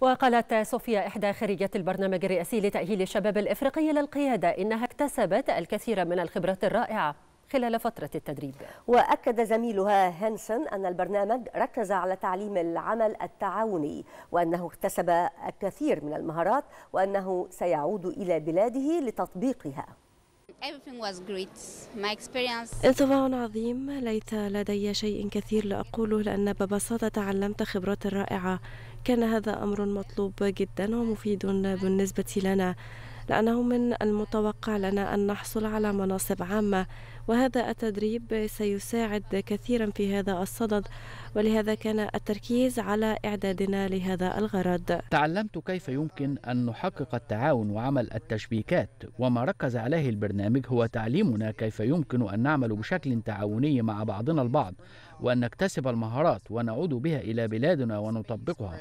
وقالت صوفيا إحدى خريجات البرنامج الرئاسي لتأهيل الشباب الإفريقي للقيادة إنها اكتسبت الكثير من الخبرات الرائعة خلال فترة التدريب وأكد زميلها هانسون أن البرنامج ركز على تعليم العمل التعاوني وأنه اكتسب الكثير من المهارات وأنه سيعود إلى بلاده لتطبيقها انطباع عظيم ليت لدي شيء كثير لأقوله لأن ببساطة تعلمت خبرات رائعة كان هذا أمر مطلوب جدا ومفيد بالنسبة لنا لأنه من المتوقع لنا أن نحصل على مناصب عامة وهذا التدريب سيساعد كثيرا في هذا الصدد ولهذا كان التركيز على إعدادنا لهذا الغرض تعلمت كيف يمكن أن نحقق التعاون وعمل التشبيكات وما ركز عليه البرنامج هو تعليمنا كيف يمكن أن نعمل بشكل تعاوني مع بعضنا البعض وأن نكتسب المهارات ونعود بها إلى بلادنا ونطبقها